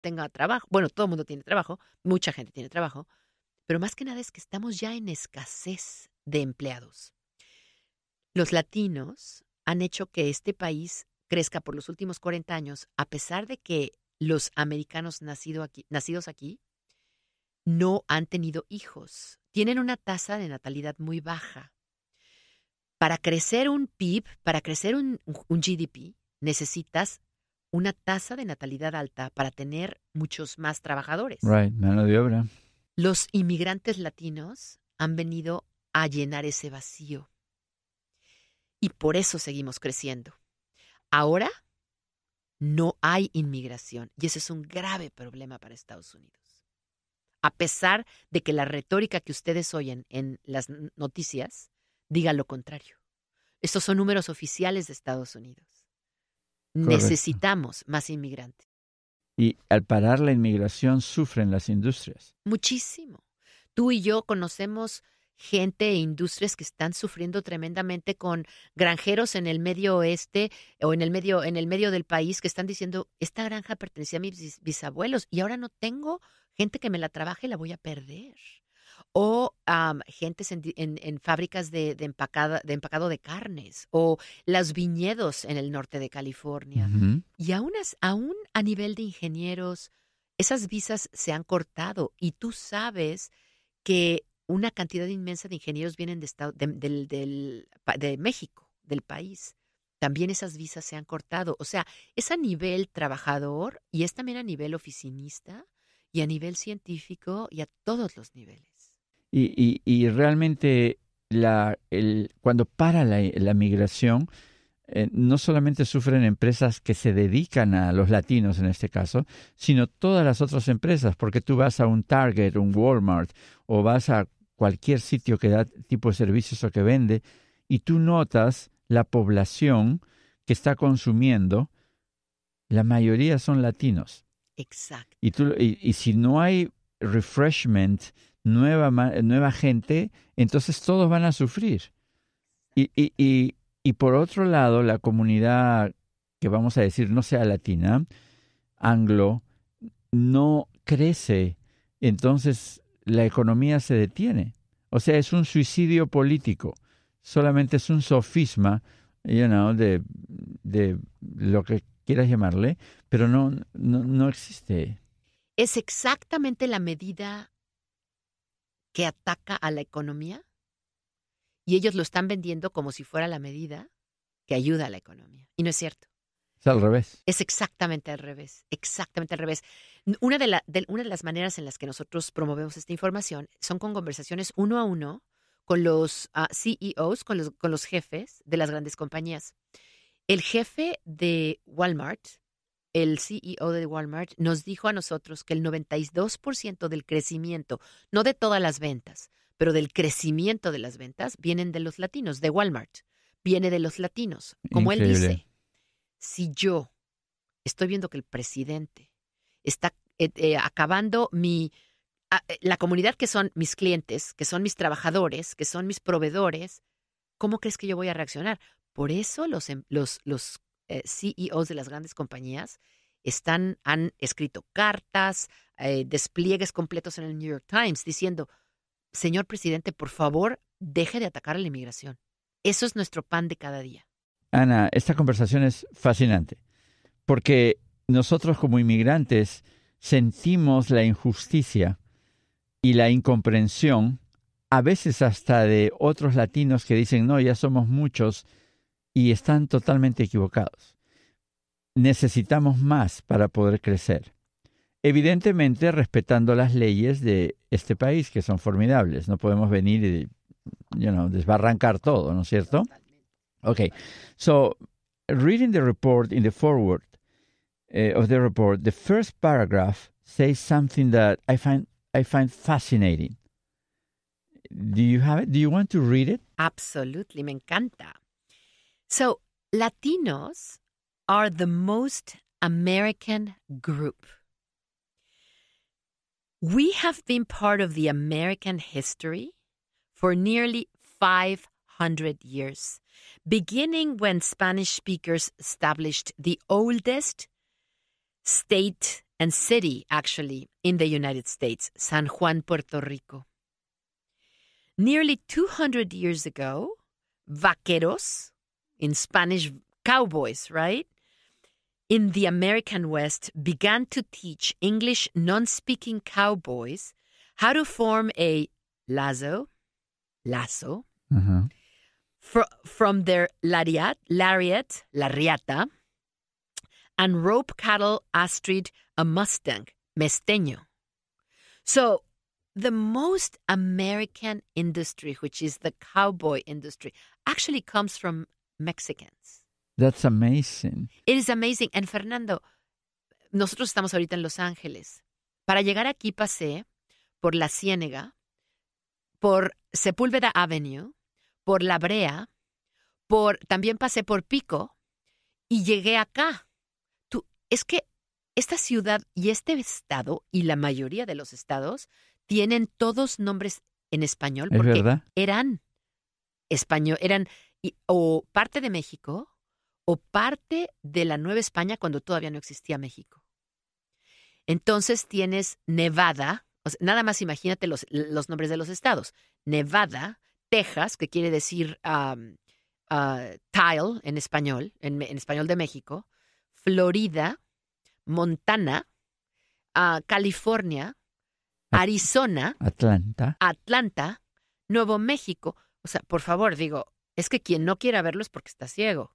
tenga trabajo. Bueno, todo el mundo tiene trabajo, mucha gente tiene trabajo, pero más que nada es que estamos ya en escasez de empleados. Los latinos han hecho que este país crezca por los últimos 40 años, a pesar de que los americanos nacido nacidos aquí no han tenido hijos. Tienen una tasa de natalidad muy baja. Para crecer un PIB, para crecer un, un GDP, necesitas una tasa de natalidad alta para tener muchos más trabajadores. Right, mano de obra. Los inmigrantes latinos han venido a llenar ese vacío. Y por eso seguimos creciendo. Ahora no hay inmigración y ese es un grave problema para Estados Unidos. A pesar de que la retórica que ustedes oyen en las noticias diga lo contrario. Estos son números oficiales de Estados Unidos. Necesitamos más inmigrantes. Y al parar la inmigración sufren las industrias. Muchísimo. Tú y yo conocemos gente e industrias que están sufriendo tremendamente con granjeros en el medio oeste o en el medio en el medio del país que están diciendo esta granja pertenecía a mis bisabuelos y ahora no tengo gente que me la trabaje la voy a perder o um, gentes en, fábricas de, empacada, de empacado de carnes o los viñedos en el norte de California. Y aún, a nivel de ingenieros, esas visas se han cortado y tú sabes que una cantidad inmensa de ingenieros vienen de, de México, del país también esas visas se han cortado. O sea, es a nivel trabajador y es también a nivel oficinista y a nivel científico y a todos los niveles. Y, y, y realmente la, el, cuando para la, migración, eh, no solamente sufren empresas que se dedican a los latinos en este caso, sino todas las otras empresas, porque tú vas a un Target, un Walmart o vas a cualquier sitio que da tipo de servicios o que vende y tú notas la población que está consumiendo, la mayoría son latinos. Exacto. Y, y si no hay refreshment, nueva, gente, entonces todos van a sufrir. Y, y, por otro lado, la comunidad que vamos a decir no sea latina, anglo, no crece, entonces la economía se detiene. O sea, es un suicidio político, solamente es un sofisma, you know, de, de lo que quieras llamarle, pero no, no, no existe. Es exactamente la medida que ataca a la economía y ellos lo están vendiendo como si fuera la medida que ayuda a la economía. Y no es cierto. Es al revés. Es exactamente al revés, exactamente al revés. Una de, una de las maneras en las que nosotros promovemos esta información son con conversaciones uno a uno con los ah, CEOs, con los, con los jefes de las grandes compañías. El jefe de Walmart el CEO de Walmart, nos dijo a nosotros que el 92% del crecimiento, no de todas las ventas, pero del crecimiento de las ventas, vienen de los latinos, de Walmart, viene de los latinos. Como él dice, si yo estoy viendo que el presidente está eh, eh, acabando mi... Ah, eh, la comunidad que son mis clientes, que son mis trabajadores, que son mis proveedores, ¿cómo crees que yo voy a reaccionar? Por eso los, em, los, los eh, CEOs de las grandes compañías están, han escrito cartas, eh, despliegues completos en el New York Times diciendo, señor presidente, por favor, deje de atacar a la inmigración. Eso es nuestro pan de cada día. Ana, esta conversación es fascinante, porque nosotros como inmigrantes sentimos la injusticia y la incomprensión, a veces hasta de otros latinos que dicen, no, ya somos muchos, y están totalmente equivocados. Necesitamos más para poder crecer. Evidentemente respetando las leyes de este país, que son formidables. No podemos venir y you know, desbarrancar todo, ¿no es cierto? Ok. so reading the report in the foreword eh, of the report, the first paragraph says something that I find I find fascinating. Do you have it? Do you want to read it? Absolutely, me encanta. So, Latinos are the most American group. We have been part of the American history for nearly 500 years, beginning when Spanish speakers established the oldest state and city, actually, in the United States, San Juan, Puerto Rico. Nearly 200 years ago, vaqueros, in Spanish cowboys, right? In the American West, began to teach English non speaking cowboys how to form a lazo, lasso, mm-hmm. fr- from their lariat, lariat, lariata, and rope cattle astrid a mustang, mesteño. So the most American industry, which is the cowboy industry, actually comes from Mexicans. That's amazing. It is amazing. And Fernando, nosotros estamos ahorita en Los Ángeles. Para llegar aquí pasé por La Ciénega, por Sepúlveda Avenue, por La Brea, por también pasé por Pico y llegué acá. Tú, es que esta ciudad y este estado y la mayoría de los estados tienen todos nombres en español porque eran español, eran o parte de México o parte de la Nueva España cuando todavía no existía México. Entonces tienes Nevada, nada más imagínate los, los, nombres de los estados. Nevada, Texas, que quiere decir ah, tile en español, en, español de México, Florida, Montana, ah, California, Arizona, Atlanta, Atlanta, Nuevo México. O sea, por favor, digo, es que quien no quiera verlo es porque está ciego.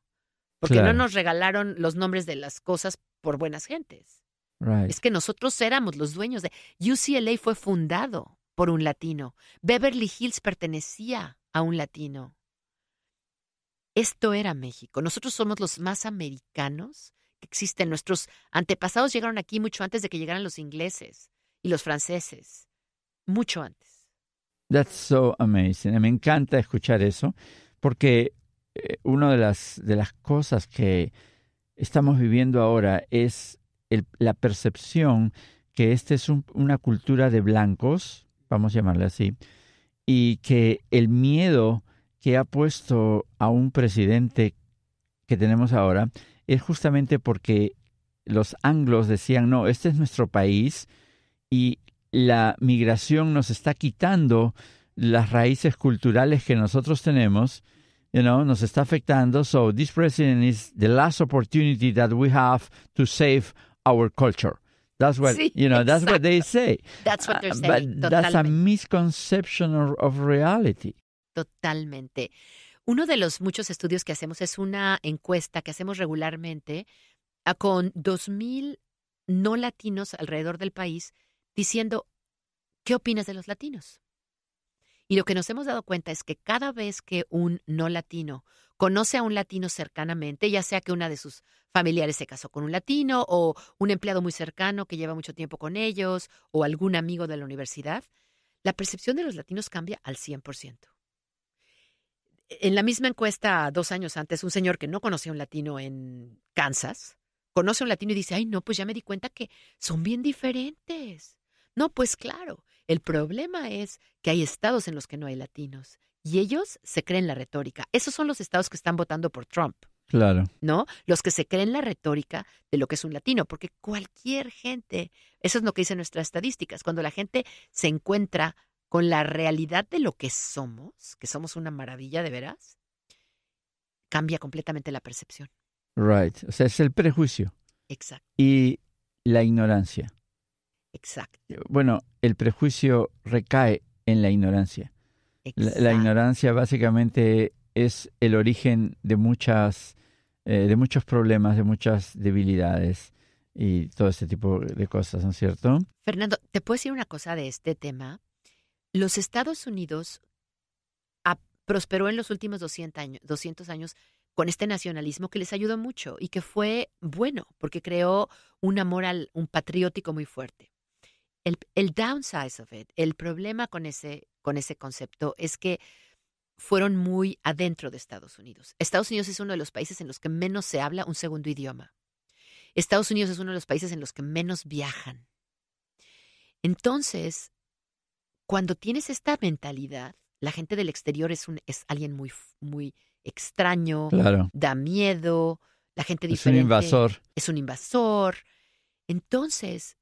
Porque no nos regalaron los nombres de las cosas por buenas gentes. Es que nosotros éramos los dueños de... UCLA fue fundado por un latino. Beverly Hills pertenecía a un latino. Esto era México. Nosotros somos los más americanos que existen. Nuestros antepasados llegaron aquí mucho antes de que llegaran los ingleses y los franceses. Mucho antes. amazing. Me encanta escuchar eso. Porque eh, una de las, cosas que estamos viviendo ahora es la percepción que esta es una cultura de blancos, vamos a llamarle así, y que el miedo que ha puesto a un presidente que tenemos ahora es justamente porque los anglos decían, no, este es nuestro país y la migración nos está quitando las raíces culturales que nosotros tenemos you know, nos está afectando. So this president is the last opportunity that we have to save our culture. That's what you know. That's what they say. That's what they're uh, saying. but Totalmente. that's a misconception reality. Totalmente. Uno de los muchos estudios que hacemos es una encuesta que hacemos regularmente ah, con 2.000 no latinos alrededor del país diciendo, ¿qué opinas de los latinos? Y lo que nos hemos dado cuenta es que cada vez que un no latino conoce a un latino cercanamente, ya sea que una de sus familiares se casó con un latino o un empleado muy cercano que lleva mucho tiempo con ellos o algún amigo de la universidad, la percepción de los latinos cambia al 100%. En la misma encuesta dos años antes, un señor que no conocía a un latino en Kansas, conoce a un latino y dice, ay, no, pues ya me di cuenta que son bien diferentes. No, pues claro. El problema es que hay estados en los que no hay latinos y ellos se creen la retórica. Esos son los estados que están votando por Trump. Claro. ¿No? Los que se creen la retórica de lo que es un latino, porque cualquier gente, eso es lo que dicen nuestras estadísticas, cuando la gente se encuentra con la realidad de lo que somos, que somos una maravilla de veras, cambia completamente la percepción. Right, o sea, es el prejuicio. Exacto. Y la ignorancia. Exacto. Eh, bueno, el prejuicio recae en la ignorancia. La, ignorancia básicamente es el origen de muchas, eh, de muchos problemas, de muchas debilidades y todo este tipo de cosas, ¿no es cierto? Fernando, te puedo decir una cosa de este tema. Los Estados Unidos prosperó en los últimos 200 años, 200 años con este nacionalismo que les ayudó mucho y que fue bueno porque creó un amor un patriótico muy fuerte. El, el, downsize of it, el problema con ese, con ese concepto es que fueron muy adentro de Estados Unidos. Estados Unidos es uno de los países en los que menos se habla un segundo idioma. Estados Unidos es uno de los países en los que menos viajan. Entonces, cuando tienes esta mentalidad, la gente del exterior es, un, es alguien muy, muy extraño, da miedo, la gente diferente. Es un invasor. Es un invasor. Entonces,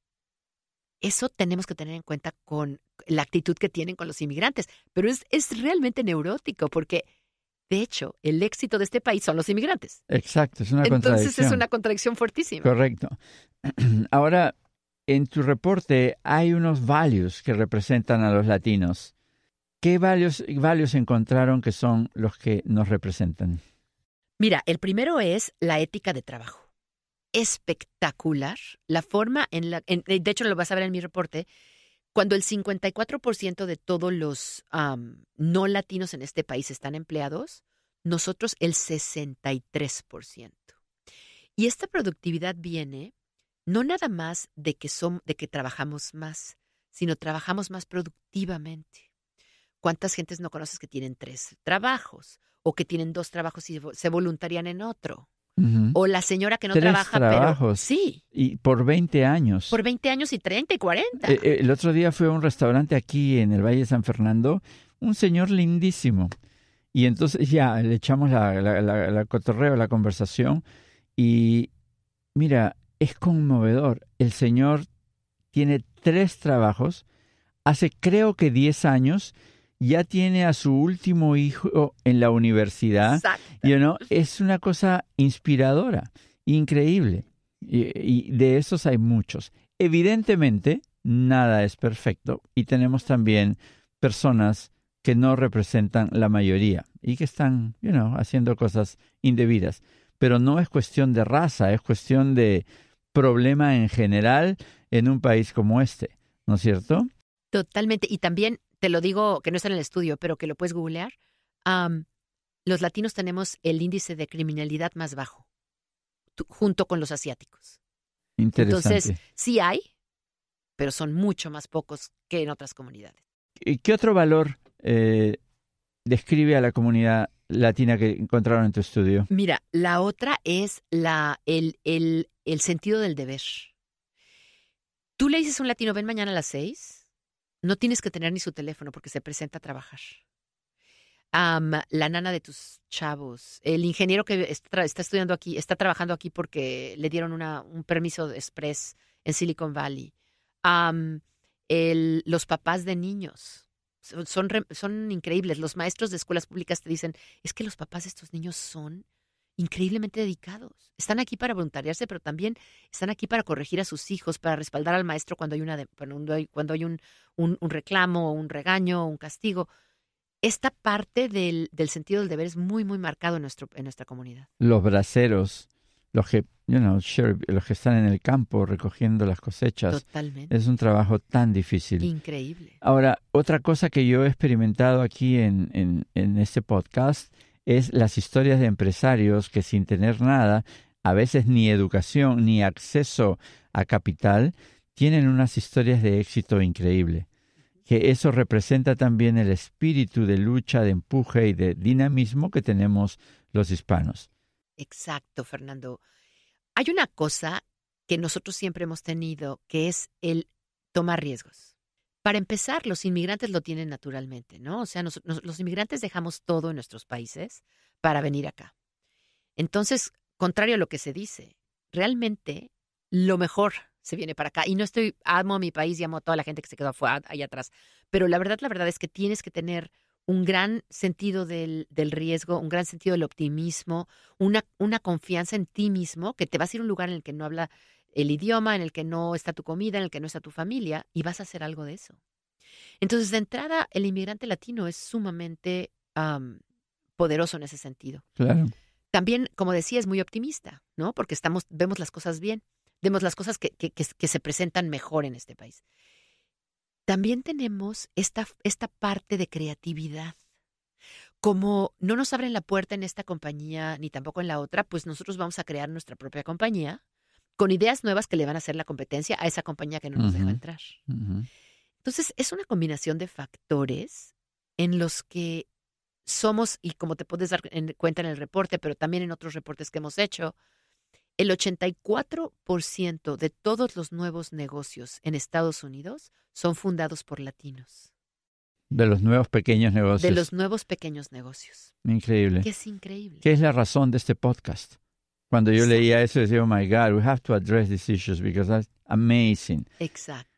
eso tenemos que tener en cuenta con la actitud que tienen con los inmigrantes, pero es, realmente neurótico porque, de hecho, el éxito de este país son los inmigrantes. Exacto, es una Entonces contradicción. Entonces es una contradicción fortísima. Correcto. Ahora, en tu reporte hay unos values que representan a los latinos. ¿Qué valores values encontraron que son los que nos representan? Mira, el primero es la ética de trabajo espectacular la forma en la, de hecho lo vas a ver en mi reporte, cuando el 54% de todos los no latinos en este país están empleados, nosotros el 63%. Y esta productividad viene no nada más de que, son, de que trabajamos más, sino trabajamos más productivamente. ¿Cuántas gentes no conoces que tienen tres trabajos o que tienen dos trabajos y se voluntarian en otro? O la señora que no trabaja, trabajos. sí. Y por 20 años. Por 20 años y 30 y 40. Eh, eh, el otro día fue a un restaurante aquí en el Valle de San Fernando, un señor lindísimo. Y entonces ya le echamos la, la, la, la cotorreo, la conversación. Y mira, es conmovedor. El señor tiene tres trabajos, hace creo que 10 años ya tiene a su último hijo en la universidad. You Es una cosa inspiradora, increíble. Y, de esos hay muchos. Evidentemente, nada es perfecto y tenemos también personas que no representan la mayoría y que están, you haciendo cosas indebidas. Pero no es cuestión de raza, es cuestión de problema en general en un país como este, ¿no es cierto? Totalmente. Y también te lo digo que no está en el estudio, pero que lo puedes googlear, los latinos tenemos el índice de criminalidad más bajo, junto con los asiáticos. Interesante. Entonces, sí hay, pero son mucho más pocos que en otras comunidades. ¿Y qué otro valor eh, describe a la comunidad latina que encontraron en tu estudio? Mira, la otra es el, el sentido del deber. Tú le dices a un latino, ven mañana a las seis, no tienes que tener ni su teléfono porque se presenta a trabajar. la nana de tus chavos, el ingeniero que está, estudiando aquí, está trabajando aquí porque le dieron un permiso de express en Silicon Valley, los papás de niños. Son, son, increíbles. Los maestros de escuelas públicas te dicen, es que los papás de estos niños son increíblemente dedicados. Están aquí para voluntariarse, pero también están aquí para corregir a sus hijos, para respaldar al maestro cuando hay, una cuando hay un, un, un, reclamo, un regaño, un castigo. Esta parte del, del sentido del deber es muy, muy marcado en, nuestro, en nuestra comunidad. Los braceros, los que, los que están en el campo recogiendo las cosechas. Totalmente. Es un trabajo tan difícil. Increíble. Ahora, otra cosa que yo he experimentado aquí en, en, en este podcast es las historias de empresarios que sin tener nada, a veces ni educación ni acceso a capital, tienen unas historias de éxito increíble. Que eso representa también el espíritu de lucha, de empuje y de dinamismo que tenemos los hispanos. Exacto, Fernando. Hay una cosa que nosotros siempre hemos tenido, que es el tomar riesgos. Para empezar, los inmigrantes lo tienen naturalmente, ¿no? O sea, los inmigrantes dejamos todo en nuestros países para venir acá. Entonces, contrario a lo que se dice, realmente lo mejor se viene para acá. Y no estoy, amo a mi país y amo a toda la gente que se quedó afuera, allá atrás. Pero la verdad, la verdad es que tienes que tener un gran sentido del, riesgo, un gran sentido del optimismo, una, una confianza en ti mismo, que te vas a ir a un lugar en el que no habla el idioma, en el que no está tu comida, en el que no está tu familia, y vas a hacer algo de eso. Entonces, de entrada, el inmigrante latino es sumamente poderoso en ese sentido. Claro. También, como decía, es muy optimista, ¿no? Porque estamos, vemos las cosas bien, vemos las cosas que, se presentan mejor en este país. También tenemos esta, esta parte de creatividad como no nos abren la puerta en esta compañía ni tampoco en la otra, pues nosotros vamos a crear nuestra propia compañía con ideas nuevas que le van a hacer la competencia a esa compañía que no nos deja entrar. Entonces, es una combinación de factores en los que somos, y como te puedes dar cuenta en el reporte, pero también en otros reportes que hemos hecho, el 84% de todos los nuevos negocios en Estados Unidos son fundados por latinos. De los nuevos pequeños negocios. De los nuevos pequeños negocios. Increíble. Que es increíble. ¿Qué es la razón de este podcast? When the I says, oh my God, we have to address these issues because that's amazing. Exactly.